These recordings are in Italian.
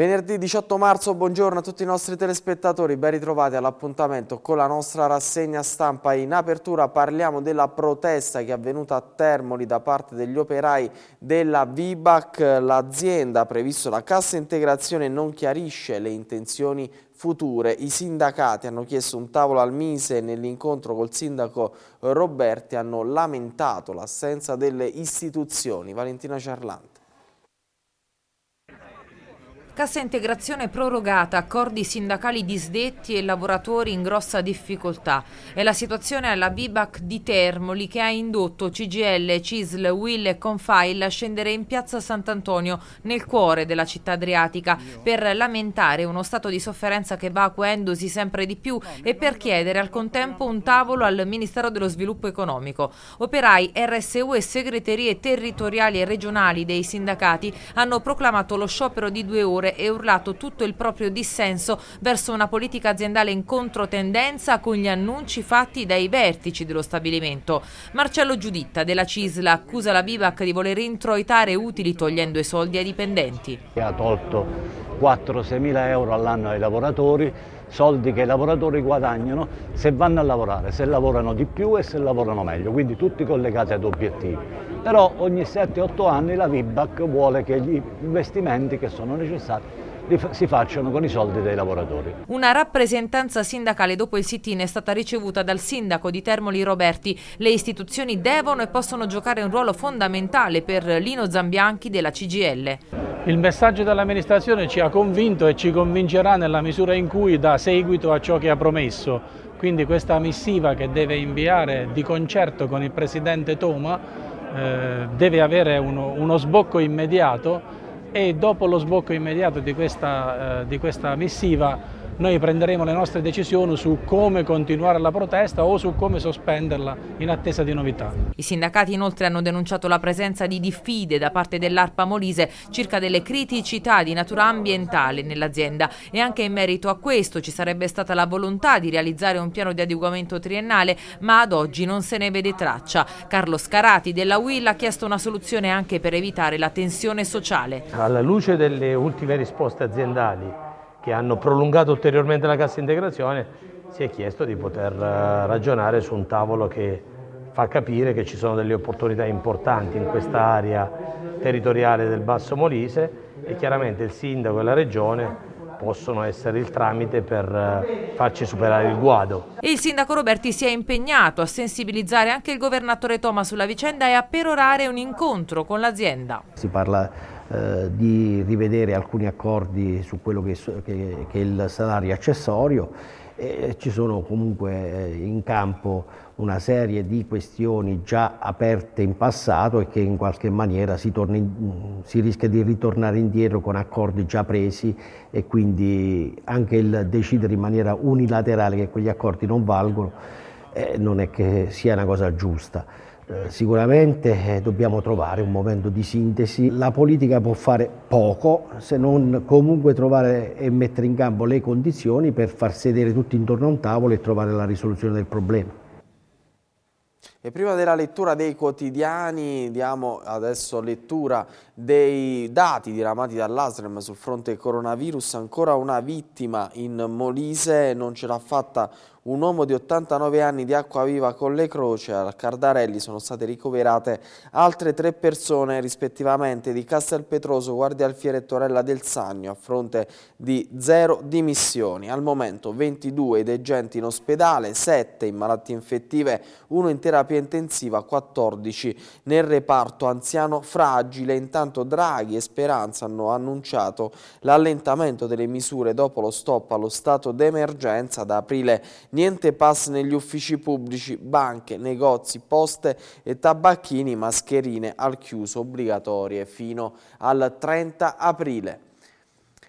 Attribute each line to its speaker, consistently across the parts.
Speaker 1: Venerdì 18 marzo, buongiorno a tutti i nostri telespettatori, ben ritrovati all'appuntamento con la nostra rassegna stampa. In apertura parliamo della protesta che è avvenuta a Termoli da parte degli operai della Vibac. L'azienda ha previsto la cassa integrazione non chiarisce le intenzioni future. I sindacati hanno chiesto un tavolo al Mise e nell'incontro col sindaco Roberti hanno lamentato l'assenza delle istituzioni. Valentina Ciarlante.
Speaker 2: Cassa integrazione prorogata, accordi sindacali disdetti e lavoratori in grossa difficoltà. È la situazione alla Bibac di Termoli che ha indotto CGL, CISL, Will e Confail a scendere in piazza Sant'Antonio, nel cuore della città adriatica, per lamentare uno stato di sofferenza che va acuendosi sempre di più e per chiedere al contempo un tavolo al Ministero dello Sviluppo Economico. Operai, RSU e segreterie territoriali e regionali dei sindacati hanno proclamato lo sciopero di due ore ore e urlato tutto il proprio dissenso verso una politica aziendale in controtendenza con gli annunci fatti dai vertici dello stabilimento. Marcello Giuditta della Cisla accusa la Vivac di voler introitare utili togliendo i soldi ai dipendenti. Ha tolto 4-6 mila euro all'anno ai lavoratori soldi che i lavoratori guadagnano se vanno a lavorare, se lavorano di più e se lavorano meglio, quindi tutti collegati ad obiettivi però ogni 7-8 anni la VIBAC vuole che gli investimenti che sono necessari si facciano con i soldi dei lavoratori. Una rappresentanza sindacale dopo il sit-in è stata ricevuta dal sindaco di Termoli Roberti. Le istituzioni devono e possono giocare un ruolo fondamentale per Lino Zambianchi della CGL.
Speaker 1: Il messaggio dell'amministrazione ci ha convinto e ci convincerà nella misura in cui dà seguito a ciò che ha promesso. Quindi questa missiva che deve inviare di concerto con il presidente Toma eh, deve avere uno, uno, sbocco immediato e dopo lo sbocco immediato di questa,
Speaker 2: eh, di questa missiva noi prenderemo le nostre decisioni su come continuare la protesta o su come sospenderla in attesa di novità. I sindacati inoltre hanno denunciato la presenza di diffide da parte dell'ARPA Molise circa delle criticità di natura ambientale nell'azienda e anche in merito a questo ci sarebbe stata la volontà di realizzare un piano di adeguamento triennale ma ad oggi non se ne vede traccia. Carlo Scarati della UIL ha chiesto una soluzione anche per evitare la tensione sociale.
Speaker 1: Alla luce delle ultime risposte aziendali che hanno prolungato ulteriormente la cassa integrazione, si è chiesto di poter eh, ragionare su un tavolo che fa capire che ci sono delle opportunità importanti in questa area
Speaker 2: territoriale
Speaker 1: del Basso Molise e chiaramente il sindaco e la regione possono essere il tramite per eh, farci superare il guado.
Speaker 2: Il sindaco Roberti si è impegnato a sensibilizzare anche il governatore Toma sulla vicenda e a perorare un incontro con l'azienda.
Speaker 1: Si parla eh, di rivedere alcuni accordi su quello che, che, che è il salario accessorio e ci sono comunque eh, in campo una serie di questioni già aperte in passato e che in qualche maniera si, in, si, rischia di ritornare indietro con accordi già presi e quindi anche il decidere in maniera unilaterale che quegli accordi non valgono eh, non è che sia una cosa giusta. Eh, sicuramente eh, dobbiamo trovare un momento di sintesi. La politica può fare poco se non comunque trovare e mettere in campo le condizioni per far sedere tutti intorno a un tavolo e trovare la risoluzione del problema. E prima della lettura dei quotidiani diamo adesso lettura dei dati diramati dall'ASREM sul fronte coronavirus. Ancora una vittima in Molise, non ce l'ha fatta un uomo di 89 anni di Acquaviva con le Croce al Cardarelli sono state ricoverate altre tre persone rispettivamente di Castelpetroso, Guardia Alfiere e Torella del Sagno a fronte di zero dimissioni. Al momento 22 degenti in ospedale, 7 in malattie infettive, 1 in terapia intensiva, 14 nel reparto anziano fragile. Intanto Draghi e Speranza hanno annunciato l'allentamento delle misure dopo lo stop allo stato d'emergenza da aprile niente pass negli uffici pubblici, banche, negozi, poste e tabacchini, mascherine al chiuso obbligatorie fino al 30 aprile.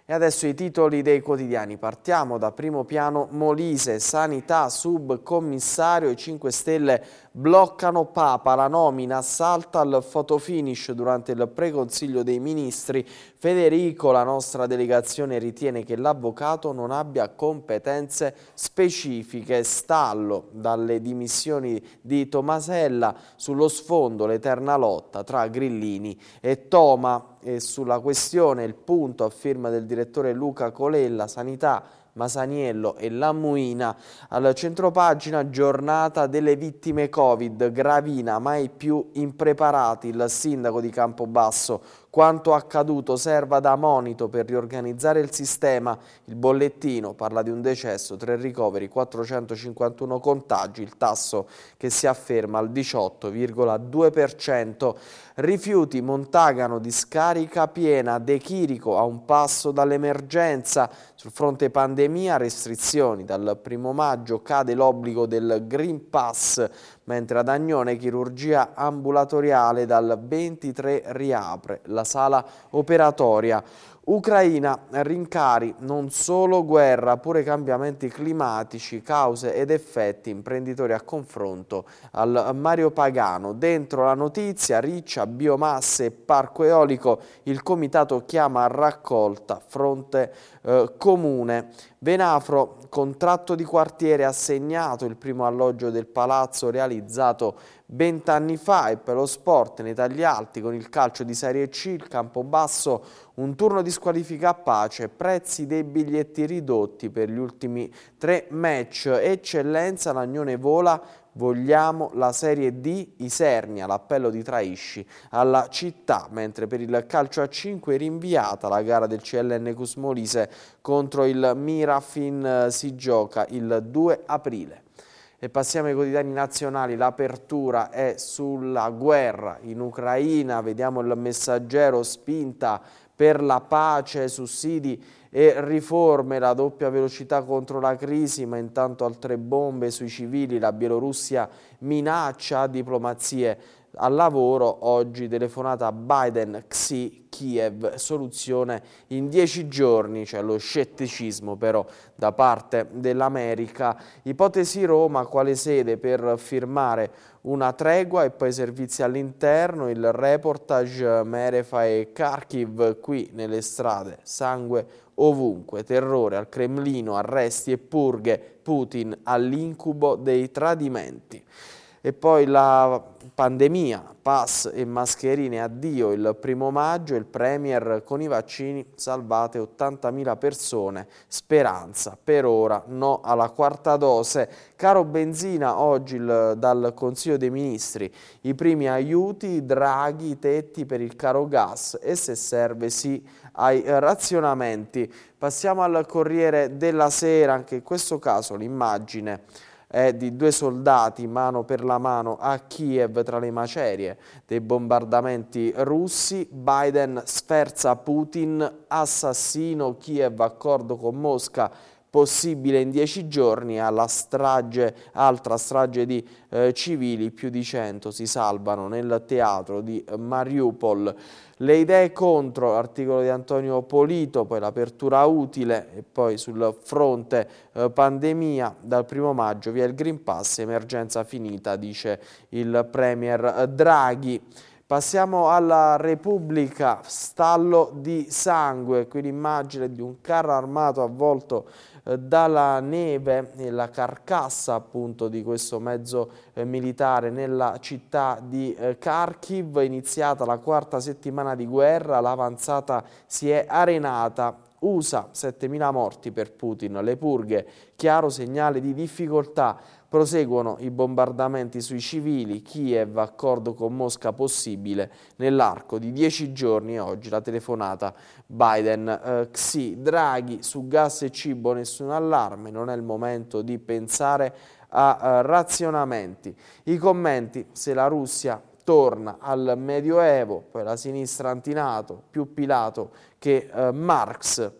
Speaker 1: E adesso i titoli dei quotidiani. Partiamo da primo piano Molise, Sanità, subcommissario e 5 Stelle bloccano Papa, la nomina salta al fotofinish durante il preconsiglio dei ministri. Federico, la nostra delegazione ritiene che l'avvocato non abbia competenze specifiche. Stallo dalle dimissioni di Tomasella sullo sfondo l'eterna lotta tra Grillini e Toma e sulla questione il punto a firma del direttore Luca Colella, Sanità, Masaniello e Lamuina. Al centropagina giornata delle vittime Covid, Gravina, mai più impreparati, il sindaco di Campobasso quanto accaduto serva da monito per riorganizzare il sistema. Il bollettino parla di un decesso, tre ricoveri, 451 contagi, il tasso che si afferma al 18,2%. Rifiuti Montagano di scarica piena, De Chirico a un passo dall'emergenza, sul fronte pandemia, restrizioni. Dal primo maggio cade l'obbligo del Green Pass, mentre ad Agnone chirurgia ambulatoriale dal 23 riapre la sala operatoria. Ucraina, rincari, non solo guerra, pure cambiamenti climatici, cause ed effetti, imprenditori a confronto al Mario Pagano. Dentro la notizia, riccia, biomasse e parco eolico, il comitato chiama a raccolta fronte eh, comune. Venafro, contratto di quartiere assegnato il primo alloggio del palazzo realizzato vent'anni fa e per lo sport nei tagli alti con il calcio di Serie C, il Campobasso, un turno di squalifica a pace, prezzi dei biglietti ridotti per gli ultimi tre match, eccellenza Lagnone vola vogliamo la Serie D Isernia, l'appello di Traisci alla città, mentre per il calcio a 5 è rinviata la gara del CLN Cusmolise contro il Mirafin eh, si gioca il 2 aprile. E passiamo ai quotidiani nazionali, l'apertura è sulla guerra in Ucraina, vediamo il messaggero spinta per la pace, sussidi e riforme, la doppia velocità contro la crisi, ma intanto altre bombe sui civili, la Bielorussia minaccia diplomazie al lavoro, oggi telefonata Biden, Xi, Kiev, soluzione in dieci giorni, c'è cioè lo scetticismo però da parte dell'America. Ipotesi Roma, quale sede per firmare una tregua e poi servizi all'interno, il reportage Merefa e Kharkiv qui nelle strade, sangue ovunque, terrore al Cremlino, arresti e purghe, Putin all'incubo dei tradimenti e poi la pandemia, pass e mascherine, addio il primo maggio, il Premier con i vaccini salvate 80.000 persone, speranza, per ora no alla quarta dose. Caro Benzina, oggi il, dal Consiglio dei Ministri, i primi aiuti, draghi, tetti per il caro gas e se serve sì ai razionamenti. Passiamo al Corriere della Sera, anche in questo caso l'immagine eh, di due soldati mano per la mano a Kiev tra le macerie dei bombardamenti russi, Biden sferza Putin, assassino Kiev, accordo con Mosca possibile in dieci giorni alla strage, altra strage di eh, civili, più di 100 si salvano nel teatro di Mariupol. Le idee contro, l'articolo di Antonio Polito, poi l'apertura utile e poi sul fronte eh, pandemia dal primo maggio via il Green Pass, emergenza finita, dice il Premier Draghi. Passiamo alla Repubblica, stallo di sangue, qui l'immagine di un carro armato avvolto eh, dalla neve e la carcassa appunto di questo mezzo eh, militare nella città di eh, Kharkiv, iniziata la quarta settimana di guerra, l'avanzata si è arenata USA 7.000 morti per Putin, le purghe, chiaro segnale di difficoltà Proseguono i bombardamenti sui civili, Kiev accordo con Mosca possibile nell'arco di dieci giorni oggi la telefonata Biden. Eh, Xi, Draghi, su gas e cibo nessun allarme, non è il momento di pensare a eh, razionamenti. I commenti, se la Russia torna al Medioevo, poi la sinistra antinato, più Pilato che eh, Marx,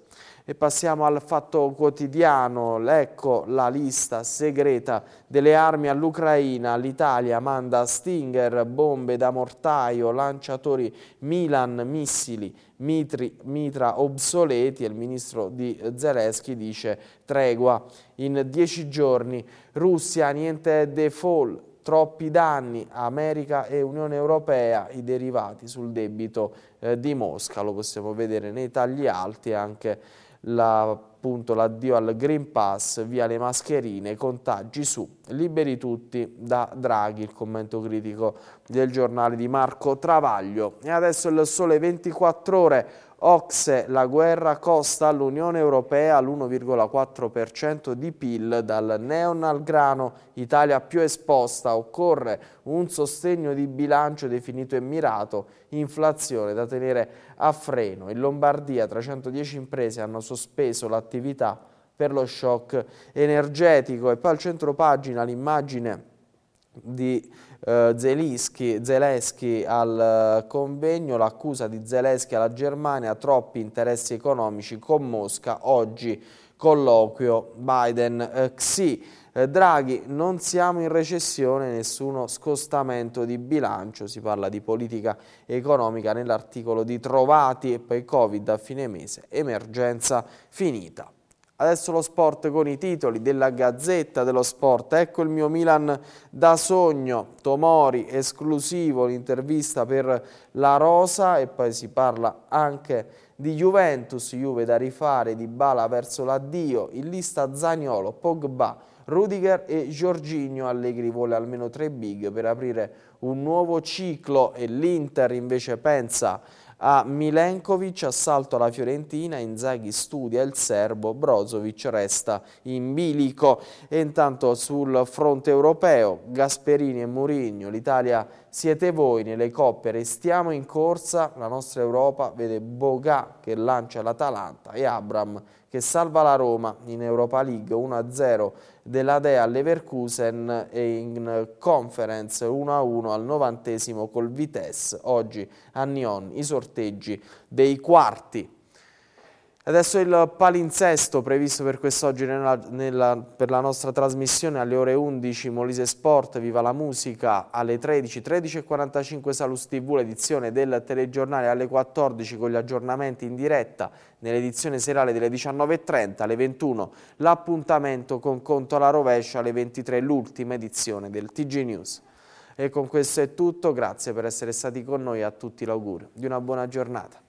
Speaker 1: e passiamo al fatto quotidiano, ecco la lista segreta delle armi all'Ucraina, l'Italia manda Stinger, bombe da mortaio, lanciatori Milan, missili, mitri, mitra obsoleti e il ministro di Zelensky dice tregua in dieci giorni, Russia niente default, troppi danni America e Unione Europea, i derivati sul debito eh, di Mosca, lo possiamo vedere nei tagli alti anche la appunto l'addio al Green Pass, via le mascherine, contagi su, liberi tutti da Draghi, il commento critico del giornale di Marco Travaglio. E adesso il sole 24 ore, Ocse, la guerra costa all'Unione Europea l'1,4% di PIL dal neon al grano, Italia più esposta, occorre un sostegno di bilancio definito e mirato, inflazione da tenere a freno. In Lombardia 310 imprese hanno sospeso l'attività per lo shock energetico e poi al centro pagina l'immagine di eh, Zelischi, Zelensky al eh, convegno, l'accusa di Zelensky alla Germania, troppi interessi economici con Mosca, oggi colloquio Biden-Xi. Eh, eh, Draghi, non siamo in recessione, nessuno scostamento di bilancio, si parla di politica economica nell'articolo di Trovati e poi Covid a fine mese, emergenza finita. Adesso lo sport con i titoli della Gazzetta dello Sport. Ecco il mio Milan da sogno. Tomori esclusivo l'intervista per la Rosa e poi si parla anche di Juventus, Juve da rifare, di Bala verso l'addio, in lista Zagnolo, Pogba, Rudiger e Giorginio Allegri vuole almeno tre big per aprire un nuovo ciclo e l'Inter invece pensa a Milenkovic, assalto alla Fiorentina, Inzaghi studia il serbo, Brozovic resta in bilico. E intanto sul fronte europeo, Gasperini e Mourinho, l'Italia siete voi nelle coppe, restiamo in corsa, la nostra Europa vede Boga che lancia l'Atalanta e Abram che salva la Roma in Europa League 1-0 della Dea Leverkusen e in Conference 1-1 al novantesimo col Vitesse. Oggi a Nyon i sorteggi dei quarti Adesso il palinsesto previsto per quest'oggi nella, nella, per la nostra trasmissione alle ore 11 Molise Sport, Viva la Musica, alle 13, 13.45 Salus TV, l'edizione del telegiornale alle 14 con gli aggiornamenti in diretta nell'edizione serale delle 19.30, alle 21 l'appuntamento con Conto alla rovescia, alle 23 l'ultima edizione del TG News. E con questo è tutto, grazie per essere stati con noi e a tutti l'augurio di una buona giornata.